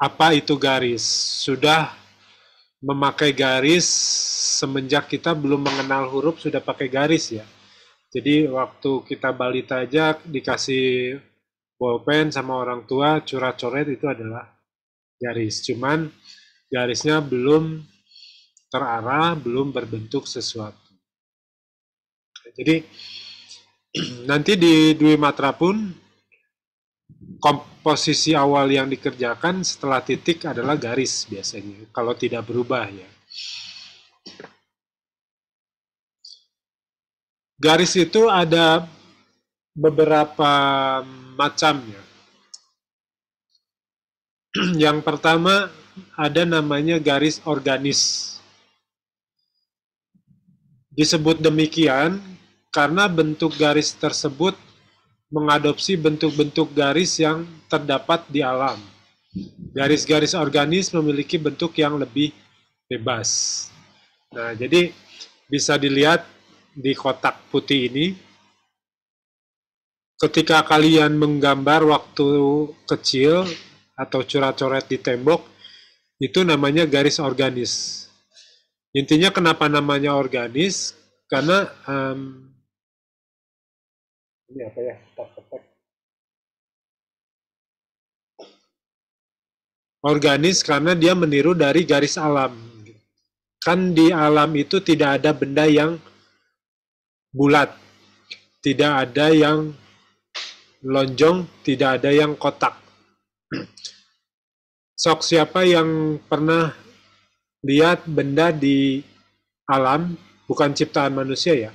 Apa itu garis? Sudah memakai garis semenjak kita belum mengenal huruf sudah pakai garis ya. Jadi waktu kita balita aja dikasih bolpen sama orang tua curah-coret itu adalah garis. Cuman garisnya belum terarah, belum berbentuk sesuatu. Jadi nanti di Dwi Matra pun komposisi awal yang dikerjakan setelah titik adalah garis biasanya kalau tidak berubah ya garis itu ada beberapa macamnya yang pertama ada namanya garis organis disebut demikian karena bentuk garis tersebut mengadopsi bentuk-bentuk garis yang terdapat di alam. Garis-garis organis memiliki bentuk yang lebih bebas. Nah, jadi bisa dilihat di kotak putih ini. Ketika kalian menggambar waktu kecil atau coret-coret di tembok, itu namanya garis organis. Intinya kenapa namanya organis? Karena um, ini apa ya tak organis karena dia meniru dari garis alam kan di alam itu tidak ada benda yang bulat tidak ada yang lonjong tidak ada yang kotak sok siapa yang pernah lihat benda di alam bukan ciptaan manusia ya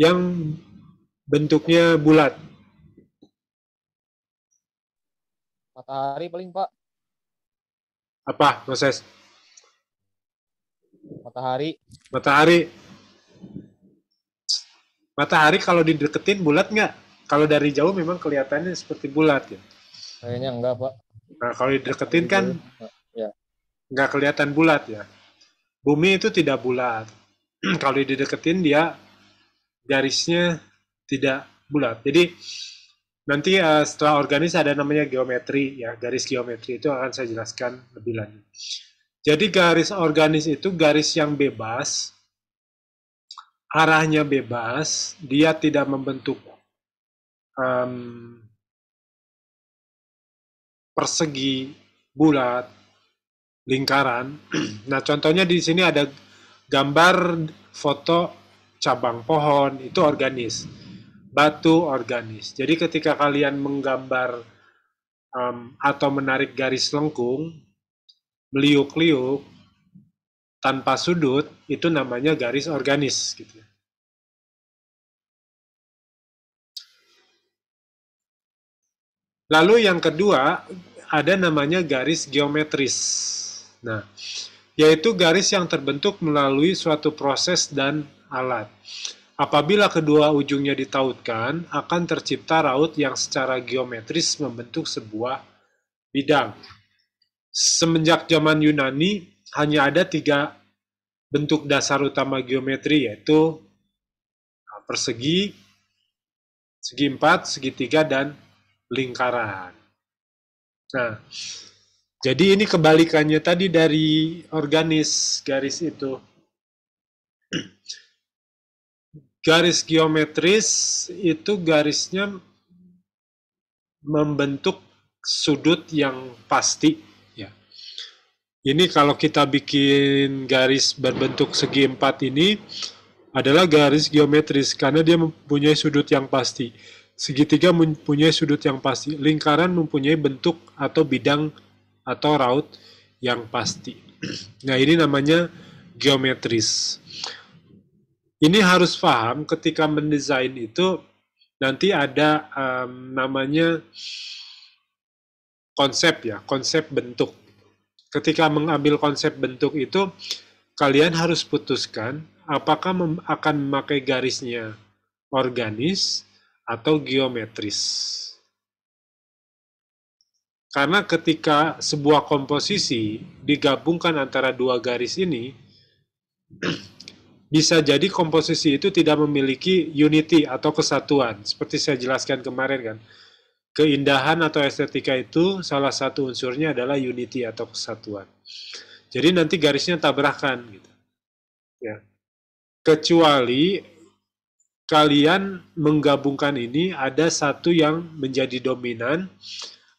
yang Bentuknya bulat. Matahari paling, Pak. Apa, proses? Matahari. Matahari. Matahari kalau dideketin bulat nggak? Kalau dari jauh memang kelihatannya seperti bulat ya. Kayaknya enggak, Pak. Nah, kalau dideketin kan ya. nggak kelihatan bulat ya. Bumi itu tidak bulat. kalau dideketin dia garisnya tidak bulat. Jadi nanti uh, setelah organis ada namanya geometri ya garis geometri itu akan saya jelaskan lebih lanjut. Jadi garis organis itu garis yang bebas, arahnya bebas, dia tidak membentuk um, persegi, bulat, lingkaran. Nah contohnya di sini ada gambar foto cabang pohon itu organis batu organis. Jadi ketika kalian menggambar um, atau menarik garis lengkung, meliuk-liuk tanpa sudut itu namanya garis organis gitu. Ya. Lalu yang kedua ada namanya garis geometris. Nah, yaitu garis yang terbentuk melalui suatu proses dan alat. Apabila kedua ujungnya ditautkan, akan tercipta raut yang secara geometris membentuk sebuah bidang. Semenjak zaman Yunani, hanya ada tiga bentuk dasar utama geometri, yaitu e, persegi, segi empat, segitiga, dan lingkaran. Nah, jadi ini kebalikannya tadi dari organis garis itu garis geometris itu garisnya membentuk sudut yang pasti ya. Ini kalau kita bikin garis berbentuk segi empat ini adalah garis geometris karena dia mempunyai sudut yang pasti. Segitiga mempunyai sudut yang pasti. Lingkaran mempunyai bentuk atau bidang atau raut yang pasti. Nah, ini namanya geometris ini harus paham ketika mendesain itu nanti ada um, namanya konsep ya, konsep bentuk. Ketika mengambil konsep bentuk itu, kalian harus putuskan apakah mem akan memakai garisnya organis atau geometris. Karena ketika sebuah komposisi digabungkan antara dua garis ini, bisa jadi komposisi itu tidak memiliki unity atau kesatuan. Seperti saya jelaskan kemarin kan, keindahan atau estetika itu salah satu unsurnya adalah unity atau kesatuan. Jadi nanti garisnya tabrakan gitu. Ya. Kecuali kalian menggabungkan ini ada satu yang menjadi dominan,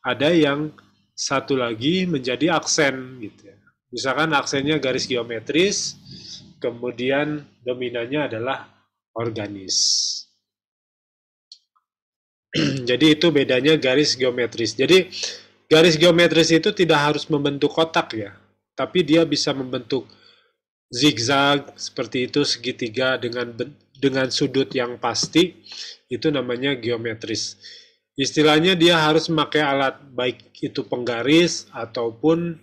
ada yang satu lagi menjadi aksen gitu ya. Misalkan aksennya garis geometris, kemudian dominannya adalah organis. Jadi itu bedanya garis geometris. Jadi garis geometris itu tidak harus membentuk kotak ya, tapi dia bisa membentuk zigzag seperti itu segitiga dengan dengan sudut yang pasti itu namanya geometris. Istilahnya dia harus memakai alat baik itu penggaris ataupun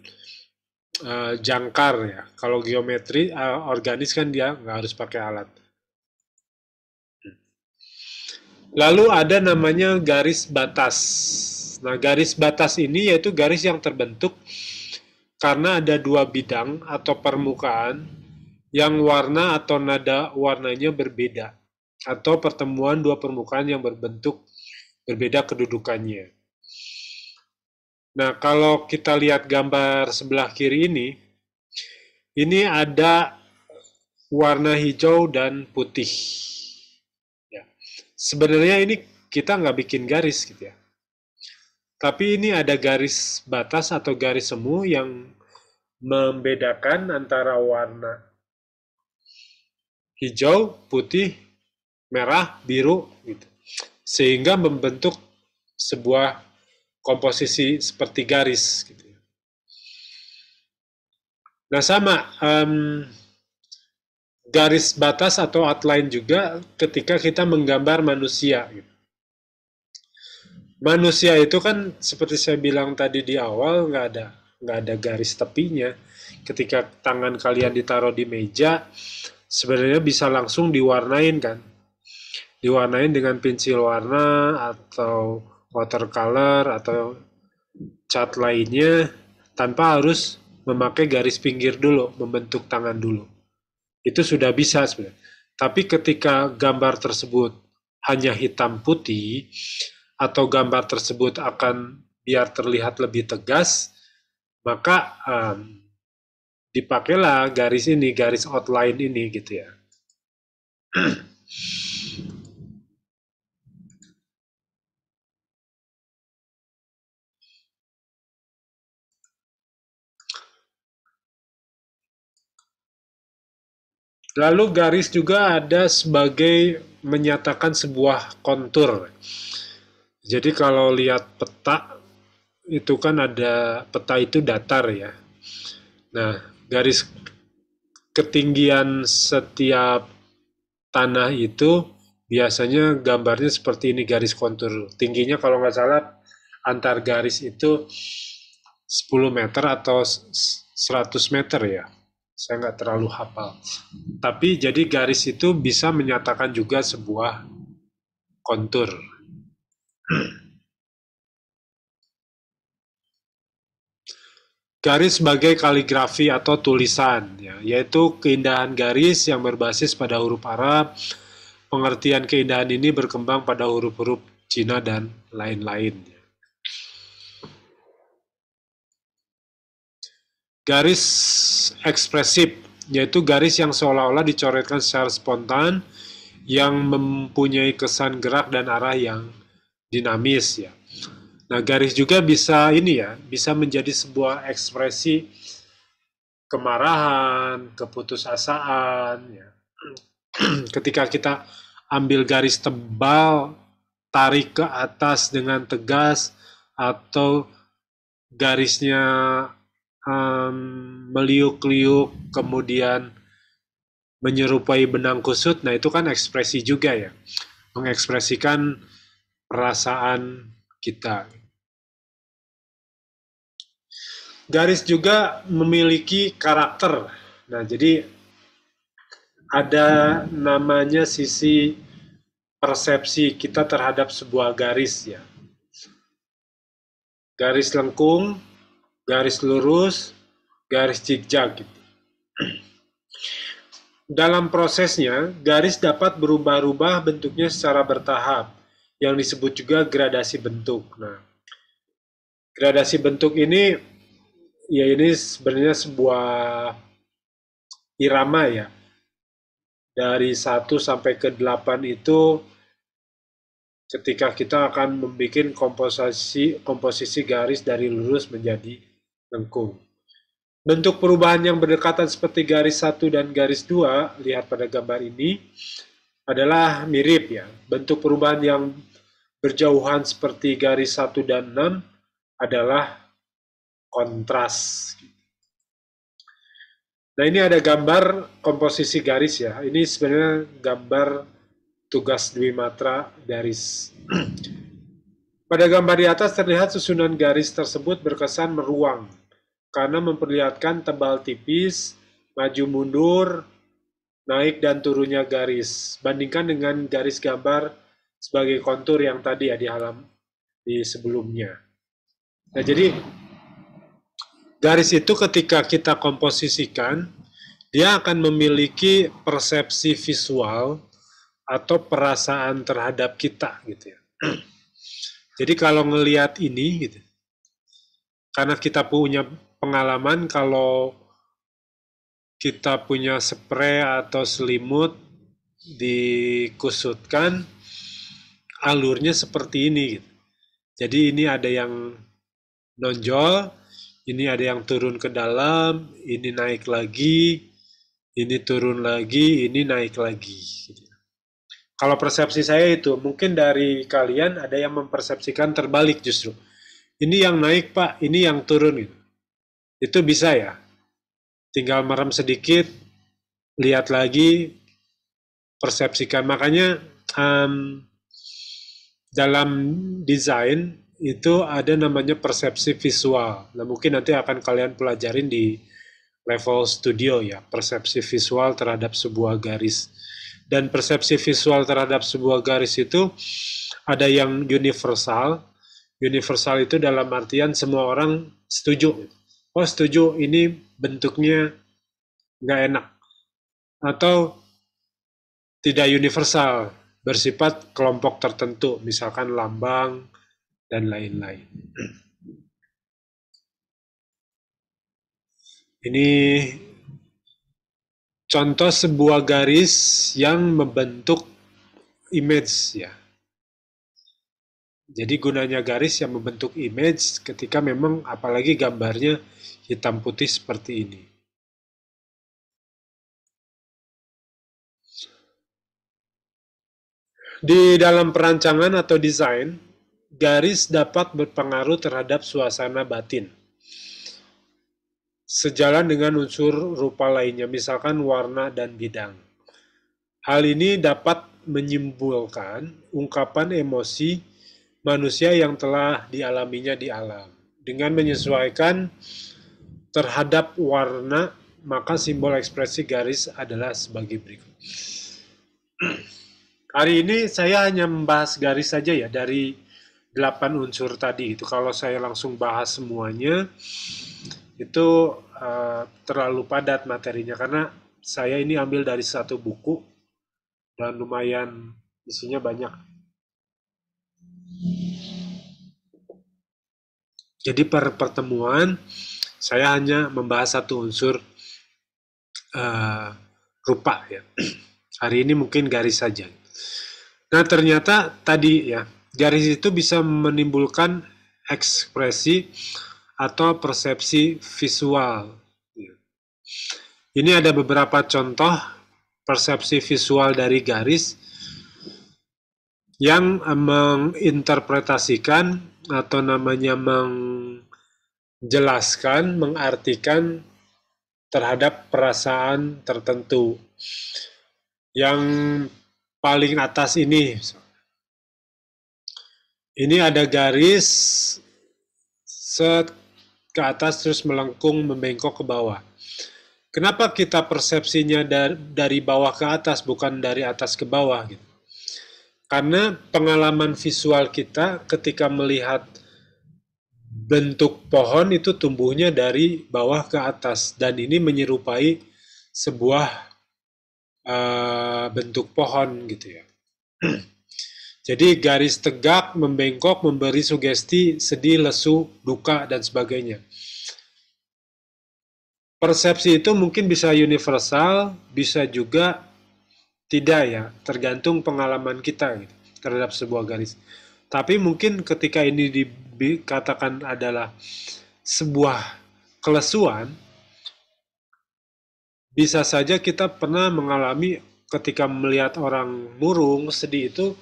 Eh, jangkar ya. Kalau geometri uh, organis kan dia nggak harus pakai alat. Lalu ada namanya garis batas. Nah, garis batas ini yaitu garis yang terbentuk karena ada dua bidang atau permukaan yang warna atau nada warnanya berbeda atau pertemuan dua permukaan yang berbentuk berbeda kedudukannya. Nah, kalau kita lihat gambar sebelah kiri ini, ini ada warna hijau dan putih. Ya. Sebenarnya ini kita nggak bikin garis gitu ya. Tapi ini ada garis batas atau garis semu yang membedakan antara warna hijau, putih, merah, biru gitu. Sehingga membentuk sebuah komposisi seperti garis. Gitu. Ya. Nah sama um, garis batas atau outline juga ketika kita menggambar manusia. Gitu. Manusia itu kan seperti saya bilang tadi di awal nggak ada nggak ada garis tepinya. Ketika tangan kalian ditaruh di meja, sebenarnya bisa langsung diwarnain kan, diwarnain dengan pensil warna atau watercolor atau cat lainnya tanpa harus memakai garis pinggir dulu, membentuk tangan dulu. Itu sudah bisa sebenarnya. Tapi ketika gambar tersebut hanya hitam putih atau gambar tersebut akan biar terlihat lebih tegas, maka um, dipakailah garis ini, garis outline ini gitu ya. Lalu garis juga ada sebagai menyatakan sebuah kontur. Jadi kalau lihat peta itu kan ada peta itu datar ya. Nah, garis ketinggian setiap tanah itu biasanya gambarnya seperti ini garis kontur. Tingginya kalau nggak salah antar garis itu 10 meter atau 100 meter ya saya nggak terlalu hafal. Tapi jadi garis itu bisa menyatakan juga sebuah kontur. Garis sebagai kaligrafi atau tulisan, ya, yaitu keindahan garis yang berbasis pada huruf Arab. Pengertian keindahan ini berkembang pada huruf-huruf Cina dan lain-lain. Ya. garis ekspresif yaitu garis yang seolah-olah dicoretkan secara spontan yang mempunyai kesan gerak dan arah yang dinamis ya. Nah, garis juga bisa ini ya, bisa menjadi sebuah ekspresi kemarahan, keputusasaan ya. Ketika kita ambil garis tebal, tarik ke atas dengan tegas atau garisnya um, meliuk-liuk kemudian menyerupai benang kusut nah itu kan ekspresi juga ya mengekspresikan perasaan kita garis juga memiliki karakter nah jadi ada namanya sisi persepsi kita terhadap sebuah garis ya garis lengkung garis lurus, garis zigzag gitu. Dalam prosesnya, garis dapat berubah-ubah bentuknya secara bertahap, yang disebut juga gradasi bentuk. Nah, gradasi bentuk ini ya ini sebenarnya sebuah irama ya. Dari 1 sampai ke 8 itu ketika kita akan membuat komposisi komposisi garis dari lurus menjadi lengkung. Bentuk perubahan yang berdekatan seperti garis 1 dan garis 2, lihat pada gambar ini, adalah mirip ya. Bentuk perubahan yang berjauhan seperti garis 1 dan 6 adalah kontras. Nah ini ada gambar komposisi garis ya. Ini sebenarnya gambar tugas Dwi Matra garis Pada gambar di atas terlihat susunan garis tersebut berkesan meruang, karena memperlihatkan tebal tipis, maju mundur, naik dan turunnya garis. Bandingkan dengan garis gambar sebagai kontur yang tadi ya di alam di sebelumnya. Nah, jadi garis itu ketika kita komposisikan, dia akan memiliki persepsi visual atau perasaan terhadap kita gitu ya. Jadi kalau ngelihat ini gitu, karena kita punya pengalaman kalau kita punya spray atau selimut dikusutkan alurnya seperti ini gitu. Jadi ini ada yang nonjol, ini ada yang turun ke dalam, ini naik lagi, ini turun lagi, ini naik lagi. Gitu. Kalau persepsi saya itu mungkin dari kalian ada yang mempersepsikan terbalik justru. Ini yang naik pak, ini yang turun gitu. Itu bisa ya. Tinggal merem sedikit, lihat lagi, persepsikan. Makanya um, dalam desain itu ada namanya persepsi visual. Nah mungkin nanti akan kalian pelajarin di level studio ya, persepsi visual terhadap sebuah garis dan persepsi visual terhadap sebuah garis itu ada yang universal. Universal itu dalam artian semua orang setuju. Oh setuju ini bentuknya nggak enak. Atau tidak universal, bersifat kelompok tertentu, misalkan lambang dan lain-lain. Ini contoh sebuah garis yang membentuk image ya. Jadi gunanya garis yang membentuk image ketika memang apalagi gambarnya hitam putih seperti ini. Di dalam perancangan atau desain, garis dapat berpengaruh terhadap suasana batin sejalan dengan unsur rupa lainnya, misalkan warna dan bidang. Hal ini dapat menyimpulkan ungkapan emosi manusia yang telah dialaminya di alam. Dengan menyesuaikan terhadap warna, maka simbol ekspresi garis adalah sebagai berikut. Hari ini saya hanya membahas garis saja ya dari 8 unsur tadi itu. Kalau saya langsung bahas semuanya, itu uh, terlalu padat materinya karena saya ini ambil dari satu buku dan lumayan isinya banyak. Jadi per pertemuan saya hanya membahas satu unsur uh, rupa ya. Hari ini mungkin garis saja. Nah ternyata tadi ya garis itu bisa menimbulkan ekspresi atau persepsi visual. Iya. Ini ada beberapa contoh persepsi visual dari garis yang menginterpretasikan atau namanya menjelaskan, mengartikan terhadap perasaan tertentu. Yang paling atas ini, ini ada garis set ke atas terus melengkung membengkok ke bawah. Kenapa kita persepsinya dari, bawah ke atas bukan dari atas ke bawah gitu? Karena pengalaman visual kita ketika melihat bentuk pohon itu tumbuhnya dari bawah ke atas dan ini menyerupai sebuah uh, bentuk pohon gitu ya. Jadi garis tegak, membengkok, memberi sugesti sedih, lesu, duka, dan sebagainya persepsi itu mungkin bisa universal, bisa juga tidak ya, tergantung pengalaman kita gitu, terhadap sebuah garis. Tapi mungkin ketika ini dikatakan adalah sebuah kelesuan, bisa saja kita pernah mengalami ketika melihat orang murung sedih itu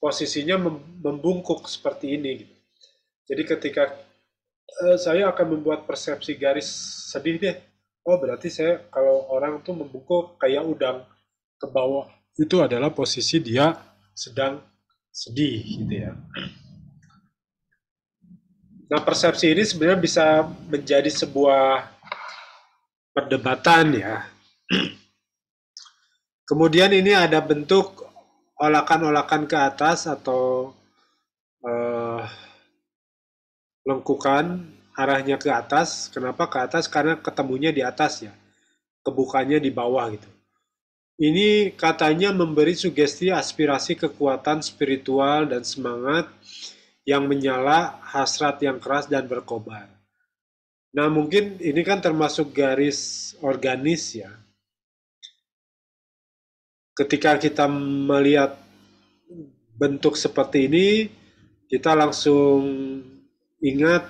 posisinya membungkuk seperti ini. Gitu. Jadi ketika eh, saya akan membuat persepsi garis sedih deh oh berarti saya kalau orang tuh membungkuk kayak udang ke bawah itu adalah posisi dia sedang sedih gitu ya. Nah persepsi ini sebenarnya bisa menjadi sebuah perdebatan ya. Kemudian ini ada bentuk olakan-olakan ke atas atau uh, lengkukan arahnya ke atas. Kenapa ke atas? Karena ketemunya di atas ya. Kebukanya di bawah gitu. Ini katanya memberi sugesti aspirasi kekuatan spiritual dan semangat yang menyala, hasrat yang keras dan berkobar. Nah, mungkin ini kan termasuk garis organis ya. Ketika kita melihat bentuk seperti ini, kita langsung ingat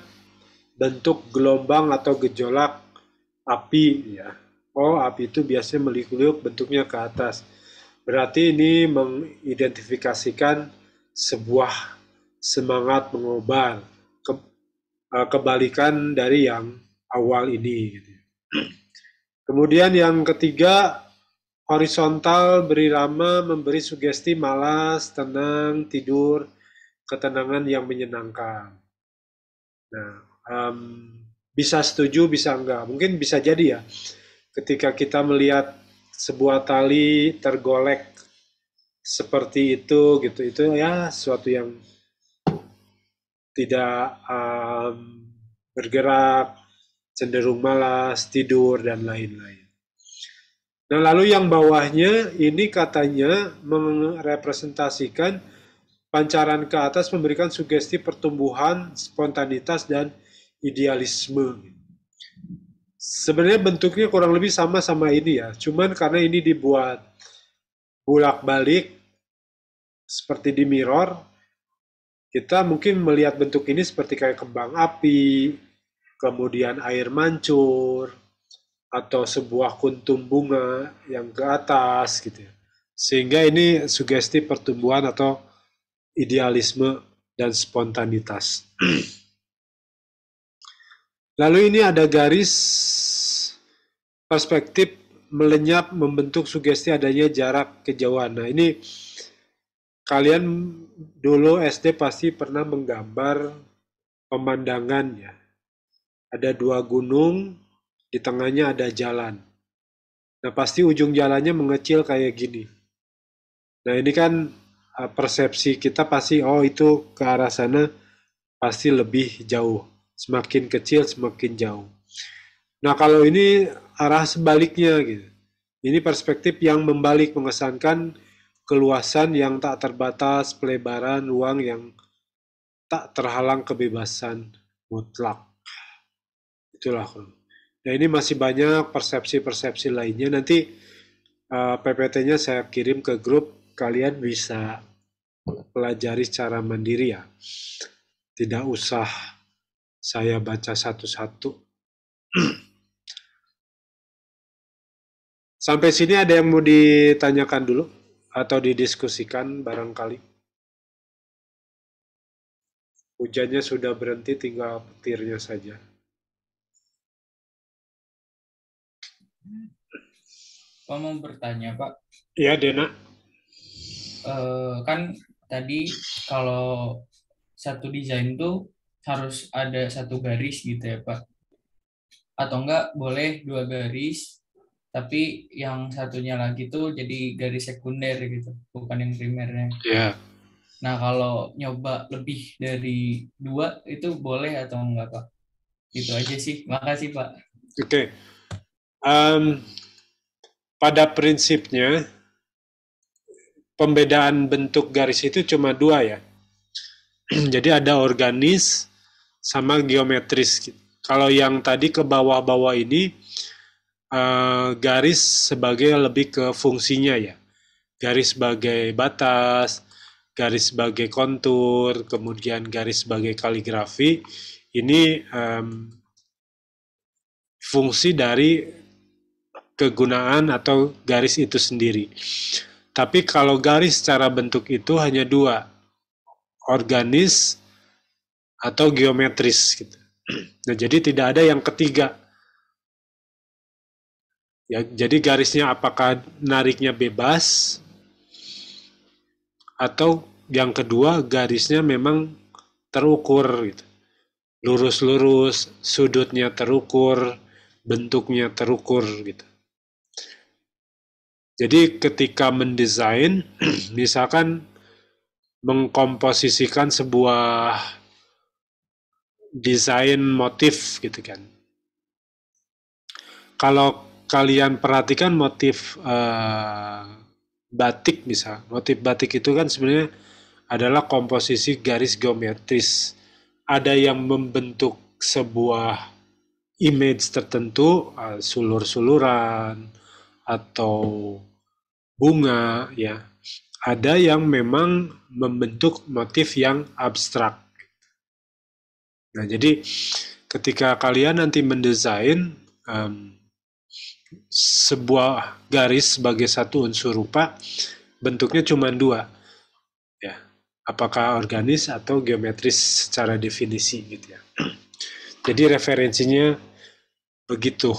bentuk gelombang atau gejolak api ya. Oh, api itu biasanya meliuk-liuk bentuknya ke atas. Berarti ini mengidentifikasikan sebuah semangat mengobar ke, e, kebalikan dari yang awal ini. Gitu. Kemudian yang ketiga, horizontal berirama memberi sugesti malas, tenang, tidur, ketenangan yang menyenangkan. Nah, um, bisa setuju bisa enggak mungkin bisa jadi ya ketika kita melihat sebuah tali tergolek seperti itu gitu itu ya suatu yang tidak um, bergerak cenderung malas tidur dan lain-lain nah lalu yang bawahnya ini katanya merepresentasikan pancaran ke atas memberikan sugesti pertumbuhan spontanitas dan idealisme. Sebenarnya bentuknya kurang lebih sama sama ini ya, cuman karena ini dibuat bolak-balik seperti di mirror, kita mungkin melihat bentuk ini seperti kayak kembang api, kemudian air mancur, atau sebuah kuntum bunga yang ke atas gitu ya. Sehingga ini sugesti pertumbuhan atau idealisme dan spontanitas. Lalu ini ada garis perspektif melenyap membentuk sugesti adanya jarak kejauhan. Nah ini kalian dulu SD pasti pernah menggambar pemandangannya. Ada dua gunung, di tengahnya ada jalan. Nah pasti ujung jalannya mengecil kayak gini. Nah ini kan eh, persepsi kita pasti oh itu ke arah sana pasti lebih jauh semakin kecil semakin jauh. Nah kalau ini arah sebaliknya gitu. Ini perspektif yang membalik mengesankan keluasan yang tak terbatas, pelebaran ruang yang tak terhalang kebebasan mutlak. Itulah. Nah ini masih banyak persepsi-persepsi lainnya. Nanti uh, eh, PPT-nya saya kirim ke grup, kalian bisa pelajari secara mandiri ya. Tidak usah saya baca satu-satu. Sampai sini ada yang mau ditanyakan dulu atau didiskusikan barangkali. Hujannya sudah berhenti tinggal petirnya saja. Pak mau bertanya Pak. Iya Dena. Uh, kan tadi kalau satu desain tuh harus ada satu garis gitu ya Pak atau enggak boleh dua garis tapi yang satunya lagi tuh jadi garis sekunder gitu bukan yang primernya yeah. nah kalau nyoba lebih dari dua itu boleh atau enggak Pak gitu aja sih makasih Pak oke okay. um, pada prinsipnya pembedaan bentuk garis itu cuma dua ya jadi ada organis sama geometris. Kalau yang tadi ke bawah-bawah ini eh, garis sebagai lebih ke fungsinya ya. Garis sebagai batas, garis sebagai kontur, kemudian garis sebagai kaligrafi. Ini um, fungsi dari kegunaan atau garis itu sendiri. Tapi kalau garis secara bentuk itu hanya dua, organis atau geometris gitu. Nah, jadi tidak ada yang ketiga. Ya, jadi garisnya apakah nariknya bebas atau yang kedua garisnya memang terukur gitu. Lurus-lurus, sudutnya terukur, bentuknya terukur gitu. Jadi ketika mendesain misalkan mengkomposisikan sebuah desain motif gitu kan. Kalau kalian perhatikan motif uh, batik misal, motif batik itu kan sebenarnya adalah komposisi garis geometris. Ada yang membentuk sebuah image tertentu, eh, sulur-suluran atau bunga ya. Ada yang memang membentuk motif yang abstrak Nah, jadi ketika kalian nanti mendesain um, sebuah garis sebagai satu unsur rupa, bentuknya cuma dua, ya, apakah organis atau geometris secara definisi gitu ya. Jadi referensinya begitu.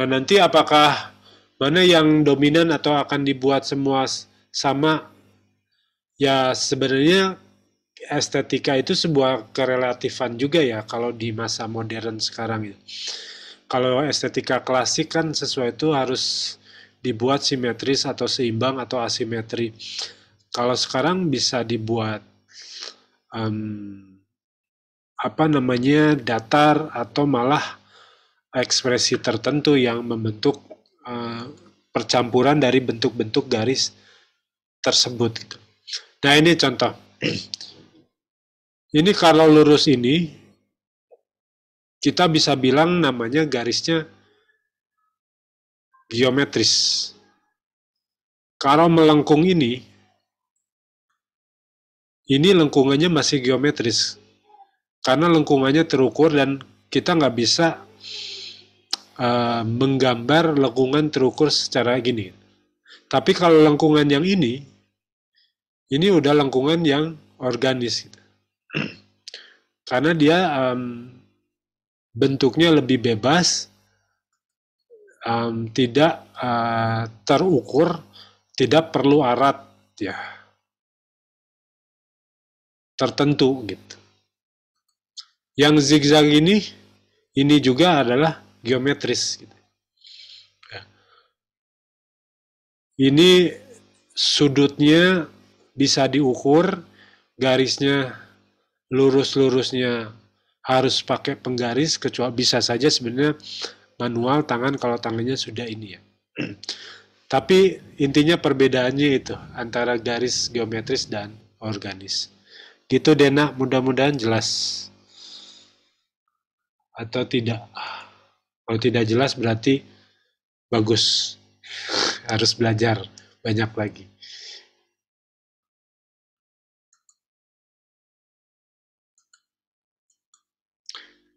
Nah nanti apakah mana yang dominan atau akan dibuat semua sama? Ya sebenarnya estetika itu sebuah kerelatifan juga ya kalau di masa modern sekarang itu. Kalau estetika klasik kan sesuai itu harus dibuat simetris atau seimbang atau asimetri. Kalau sekarang bisa dibuat um, apa namanya datar atau malah ekspresi tertentu yang membentuk uh, percampuran dari bentuk-bentuk garis tersebut. Gitu. Nah ini contoh ini kalau lurus ini, kita bisa bilang namanya garisnya geometris. Kalau melengkung ini, ini lengkungannya masih geometris. Karena lengkungannya terukur dan kita nggak bisa uh, menggambar lengkungan terukur secara gini. Tapi kalau lengkungan yang ini, ini udah lengkungan yang organis. Gitu karena dia um, bentuknya lebih bebas, um, tidak uh, terukur, tidak perlu arat ya tertentu gitu. Yang zigzag ini ini juga adalah geometris. Gitu. Ya. Ini sudutnya bisa diukur, garisnya lurus-lurusnya harus pakai penggaris kecuali bisa saja sebenarnya manual tangan kalau tangannya sudah ini ya. Tapi intinya perbedaannya itu antara garis geometris dan organis. Gitu Dena, mudah-mudahan jelas. Atau tidak. Kalau tidak jelas berarti bagus. Harus belajar banyak lagi.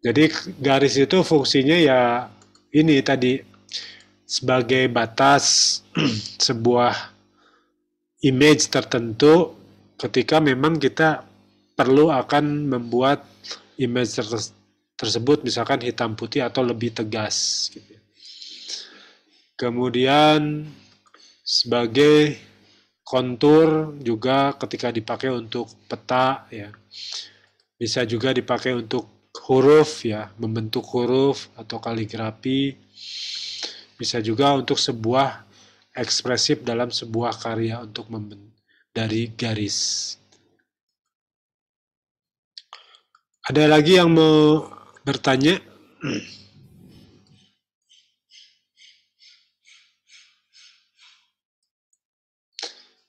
Jadi garis itu fungsinya ya ini tadi sebagai batas sebuah image tertentu ketika memang kita perlu akan membuat image ter tersebut misalkan hitam putih atau lebih tegas gitu. Ya. Kemudian sebagai kontur juga ketika dipakai untuk peta ya. Bisa juga dipakai untuk huruf ya, membentuk huruf atau kaligrafi. Bisa juga untuk sebuah ekspresif dalam sebuah karya untuk dari garis. Ada lagi yang mau bertanya?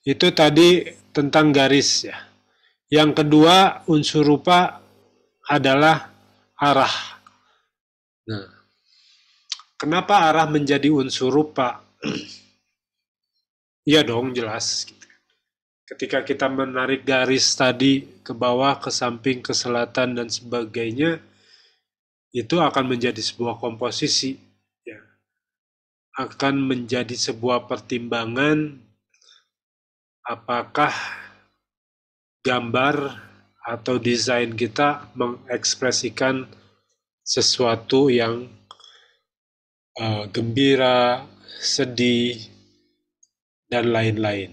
Itu tadi tentang garis ya. Yang kedua unsur rupa adalah arah. Nah, kenapa arah menjadi unsur rupa? Iya dong, jelas. Ketika kita menarik garis tadi ke bawah, ke samping, ke selatan, dan sebagainya, itu akan menjadi sebuah komposisi. Ya. Akan menjadi sebuah pertimbangan apakah gambar atau desain kita mengekspresikan sesuatu yang uh, gembira, sedih, dan lain-lain.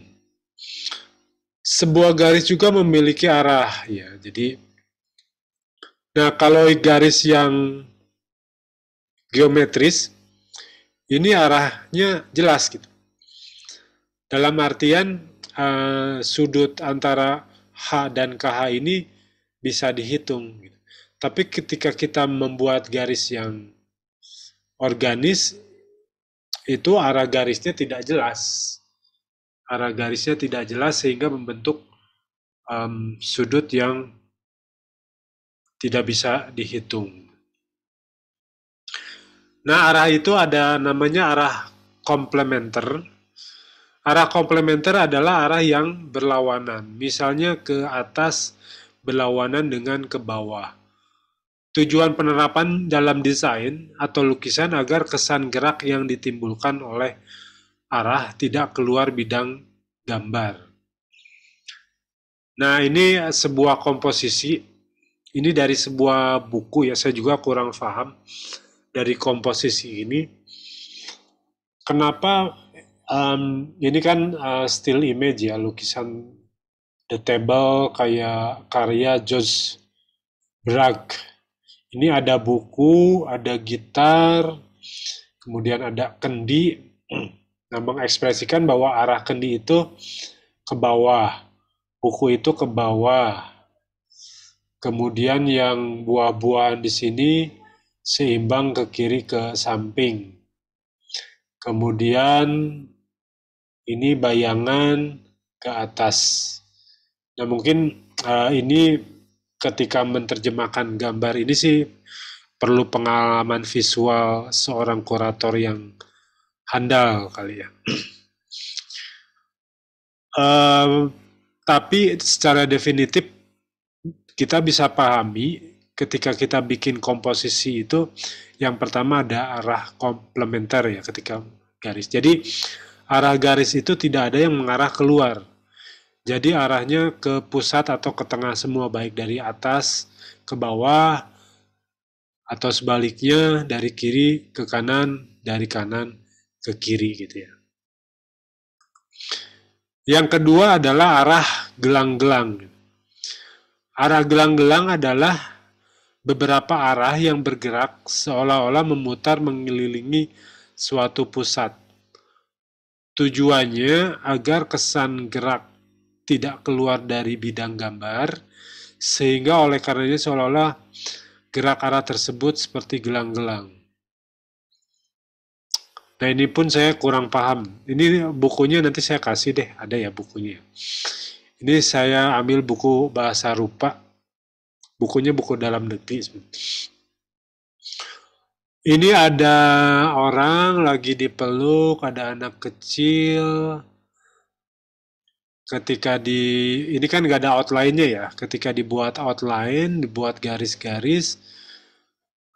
Sebuah garis juga memiliki arah, ya. Jadi, nah kalau garis yang geometris, ini arahnya jelas gitu. Dalam artian uh, sudut antara H dan KH ini bisa dihitung. Gitu. Tapi ketika kita membuat garis yang organis, itu arah garisnya tidak jelas. Arah garisnya tidak jelas sehingga membentuk um, sudut yang tidak bisa dihitung. Nah, arah itu ada namanya arah komplementer Arah komplementer adalah arah yang berlawanan, misalnya ke atas berlawanan dengan ke bawah. Tujuan penerapan dalam desain atau lukisan agar kesan gerak yang ditimbulkan oleh arah tidak keluar bidang gambar. Nah, ini sebuah komposisi. Ini dari sebuah buku ya, saya juga kurang paham dari komposisi ini. Kenapa um, ini kan uh, still image ya lukisan The Table kayak karya George Bragg. Ini ada buku, ada gitar, kemudian ada kendi. Nah, mengekspresikan bahwa arah kendi itu ke bawah, buku itu ke bawah. Kemudian yang buah-buahan di sini seimbang ke kiri ke samping. Kemudian ini bayangan ke atas. Nah mungkin uh, ini ketika menerjemahkan gambar ini sih perlu pengalaman visual seorang kurator yang handal kali ya. Uh, tapi secara definitif kita bisa pahami ketika kita bikin komposisi itu yang pertama ada arah komplementer ya ketika garis. Jadi arah garis itu tidak ada yang mengarah keluar. Jadi arahnya ke pusat atau ke tengah semua, baik dari atas ke bawah atau sebaliknya dari kiri ke kanan, dari kanan ke kiri gitu ya. Yang kedua adalah arah gelang-gelang. Arah gelang-gelang adalah beberapa arah yang bergerak seolah-olah memutar mengelilingi suatu pusat. Tujuannya agar kesan gerak tidak keluar dari bidang gambar, sehingga oleh karenanya seolah-olah gerak arah tersebut seperti gelang-gelang. Nah ini pun saya kurang paham. Ini bukunya nanti saya kasih deh, ada ya bukunya. Ini saya ambil buku bahasa rupa, bukunya buku dalam negeri. Ini ada orang lagi dipeluk, ada anak kecil. Ketika di, ini kan gak ada outline-nya ya. Ketika dibuat outline, dibuat garis-garis,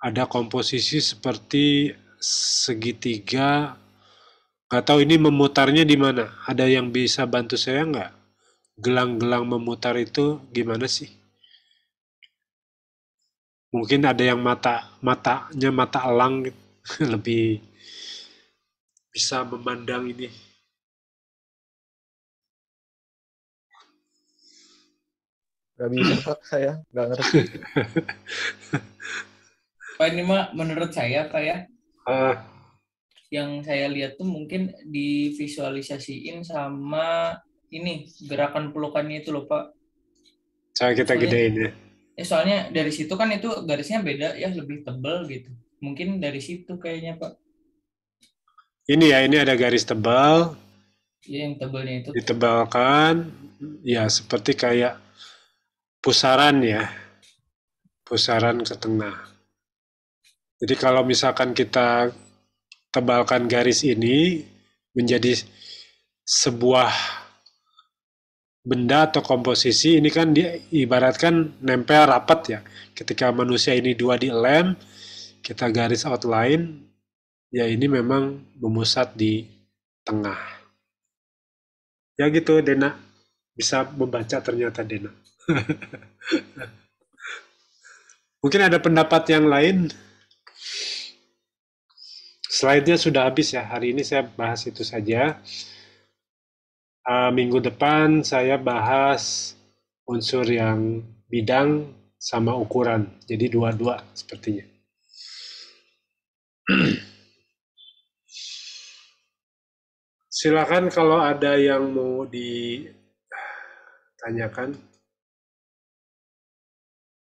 ada komposisi seperti segitiga. Gak tahu ini memutarnya di mana. Ada yang bisa bantu saya nggak? Gelang-gelang memutar itu gimana sih? mungkin ada yang mata matanya mata elang gitu. lebih bisa memandang ini Gak bisa pak saya nggak ngerti pak ini mah menurut saya pak ya uh. yang saya lihat tuh mungkin divisualisasiin sama ini gerakan pelukannya itu loh pak. saya kita gedein ya ya soalnya dari situ kan itu garisnya beda ya lebih tebel gitu mungkin dari situ kayaknya pak ini ya ini ada garis tebal ya, yang tebalnya itu ditebalkan ya seperti kayak pusaran ya pusaran ke tengah jadi kalau misalkan kita tebalkan garis ini menjadi sebuah benda atau komposisi ini kan diibaratkan nempel rapat ya. Ketika manusia ini dua di lem kita garis outline, ya ini memang memusat di tengah. Ya gitu Dena, bisa membaca ternyata Dena. Mungkin ada pendapat yang lain. Slide-nya sudah habis ya, hari ini saya bahas itu saja uh, minggu depan saya bahas unsur yang bidang sama ukuran. Jadi dua-dua sepertinya. Silakan kalau ada yang mau ditanyakan.